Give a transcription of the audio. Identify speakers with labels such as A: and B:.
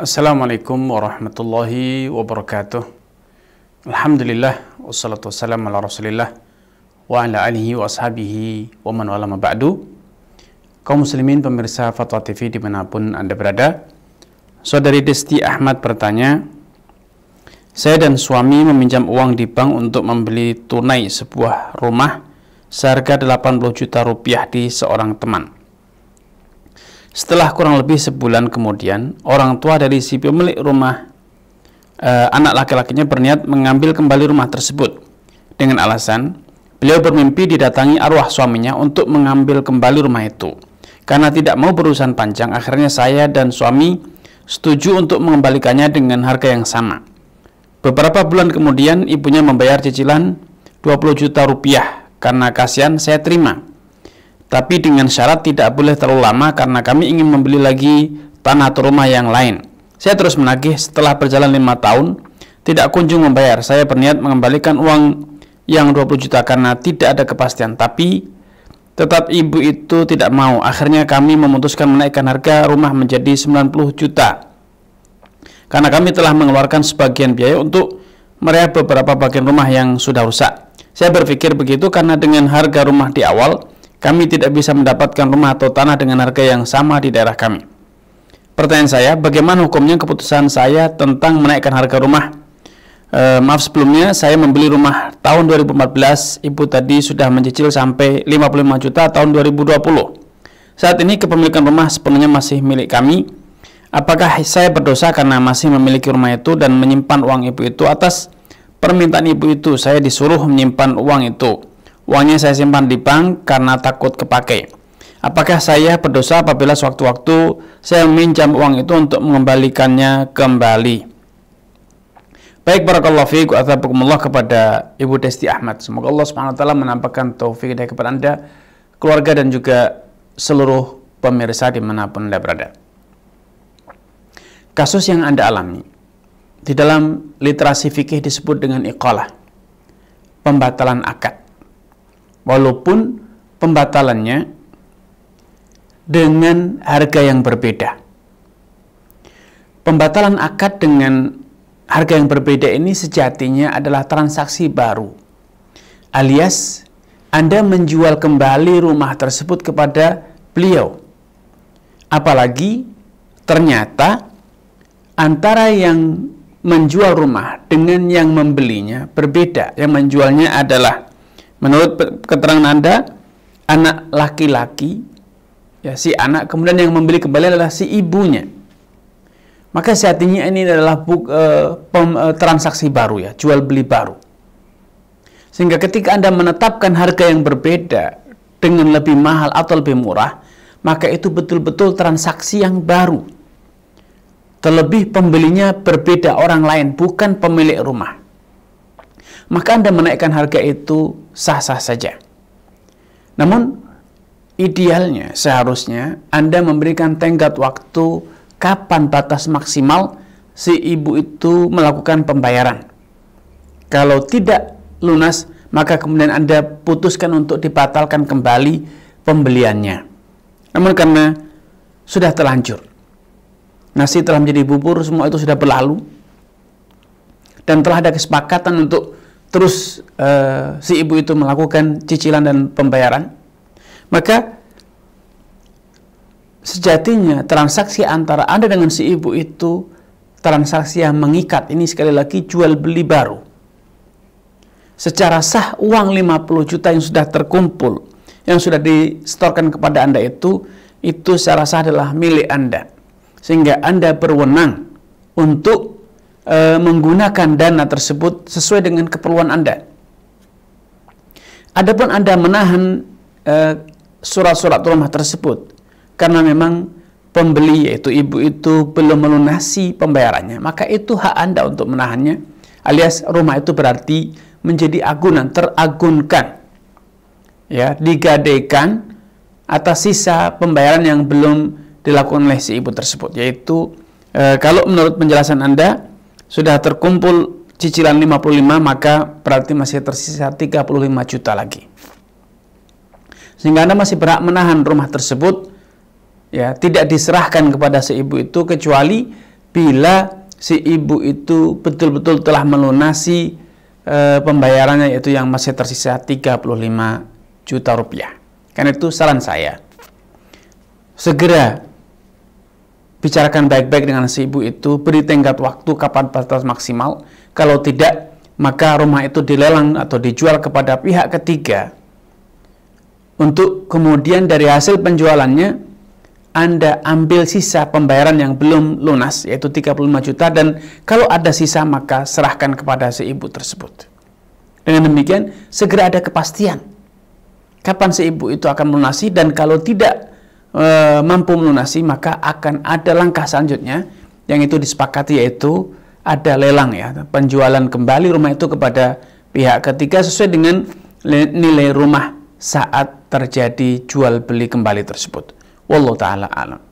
A: Assalamualaikum warahmatullahi wabarakatuh. Alhamdulillah wassalatu wassalamu ala Rasulillah wa ala alihi wa ashabihi wa man wala ba'du. Kaum muslimin pemirsa Fatwa TV dimanapun Anda berada, Saudari Desti Ahmad bertanya, saya dan suami meminjam uang di bank untuk membeli tunai sebuah rumah seharga 80 juta rupiah di seorang teman. Setelah kurang lebih sebulan kemudian, orang tua dari si pemilik rumah eh, anak laki-lakinya berniat mengambil kembali rumah tersebut dengan alasan beliau bermimpi didatangi arwah suaminya untuk mengambil kembali rumah itu. Karena tidak mau berurusan panjang, akhirnya saya dan suami setuju untuk mengembalikannya dengan harga yang sama. Beberapa bulan kemudian ibunya membayar cicilan 20 juta rupiah karena kasihan saya terima tapi dengan syarat tidak boleh terlalu lama karena kami ingin membeli lagi tanah atau rumah yang lain. Saya terus menagih setelah berjalan lima tahun, tidak kunjung membayar. Saya berniat mengembalikan uang yang 20 juta karena tidak ada kepastian. Tapi tetap ibu itu tidak mau. Akhirnya kami memutuskan menaikkan harga rumah menjadi 90 juta. Karena kami telah mengeluarkan sebagian biaya untuk merehab beberapa bagian rumah yang sudah rusak. Saya berpikir begitu karena dengan harga rumah di awal, kami tidak bisa mendapatkan rumah atau tanah dengan harga yang sama di daerah kami. Pertanyaan saya, bagaimana hukumnya keputusan saya tentang menaikkan harga rumah? E, maaf sebelumnya, saya membeli rumah tahun 2014, ibu tadi sudah mencicil sampai 55 juta tahun 2020. Saat ini kepemilikan rumah sepenuhnya masih milik kami. Apakah saya berdosa karena masih memiliki rumah itu dan menyimpan uang ibu itu atas permintaan ibu itu? Saya disuruh menyimpan uang itu. Uangnya saya simpan di bank karena takut kepake. Apakah saya berdosa apabila sewaktu-waktu saya minjam uang itu untuk mengembalikannya kembali? Baik barakallahu fiik wa kepada Ibu Desti Ahmad. Semoga Allah Subhanahu wa taala menampakkan taufik dari kepada Anda, keluarga dan juga seluruh pemirsa di manapun Anda berada. Kasus yang Anda alami di dalam literasi fikih disebut dengan iqalah, pembatalan akad walaupun pembatalannya dengan harga yang berbeda. Pembatalan akad dengan harga yang berbeda ini sejatinya adalah transaksi baru. Alias Anda menjual kembali rumah tersebut kepada beliau. Apalagi ternyata antara yang menjual rumah dengan yang membelinya berbeda. Yang menjualnya adalah Menurut keterangan Anda, anak laki-laki ya si anak kemudian yang membeli kembali adalah si ibunya. Maka sejatinya ini adalah buk, e, pem, e, transaksi baru ya, jual beli baru. Sehingga ketika Anda menetapkan harga yang berbeda dengan lebih mahal atau lebih murah, maka itu betul-betul transaksi yang baru. Terlebih pembelinya berbeda orang lain, bukan pemilik rumah. Maka Anda menaikkan harga itu sah-sah saja. Namun, idealnya seharusnya Anda memberikan tenggat waktu kapan batas maksimal si ibu itu melakukan pembayaran. Kalau tidak lunas, maka kemudian Anda putuskan untuk dibatalkan kembali pembeliannya. Namun karena sudah terlanjur, nasi telah menjadi bubur, semua itu sudah berlalu, dan telah ada kesepakatan untuk terus uh, si ibu itu melakukan cicilan dan pembayaran, maka sejatinya transaksi antara Anda dengan si ibu itu transaksi yang mengikat. Ini sekali lagi jual beli baru. Secara sah uang 50 juta yang sudah terkumpul, yang sudah disetorkan kepada Anda itu, itu secara sah adalah milik Anda. Sehingga Anda berwenang untuk e, menggunakan dana tersebut sesuai dengan keperluan Anda. Adapun Anda menahan e, surat-surat rumah tersebut karena memang pembeli yaitu ibu itu belum melunasi pembayarannya, maka itu hak Anda untuk menahannya. Alias rumah itu berarti menjadi agunan, teragunkan. Ya, digadekan atas sisa pembayaran yang belum dilakukan oleh si ibu tersebut, yaitu e, kalau menurut penjelasan Anda sudah terkumpul cicilan 55 maka berarti masih tersisa 35 juta lagi. Sehingga Anda masih berhak menahan rumah tersebut ya, tidak diserahkan kepada si ibu itu kecuali bila si ibu itu betul-betul telah melunasi e, pembayarannya yaitu yang masih tersisa 35 juta rupiah. Karena itu saran saya. Segera bicarakan baik-baik dengan si ibu itu, beri tenggat waktu kapan batas maksimal. Kalau tidak, maka rumah itu dilelang atau dijual kepada pihak ketiga. Untuk kemudian dari hasil penjualannya, Anda ambil sisa pembayaran yang belum lunas, yaitu 35 juta, dan kalau ada sisa maka serahkan kepada si ibu tersebut. Dengan demikian, segera ada kepastian kapan si ibu itu akan melunasi dan kalau tidak e, mampu melunasi maka akan ada langkah selanjutnya yang itu disepakati yaitu ada lelang ya penjualan kembali rumah itu kepada pihak ketiga sesuai dengan nilai rumah saat terjadi jual beli kembali tersebut. Wallahu taala alam.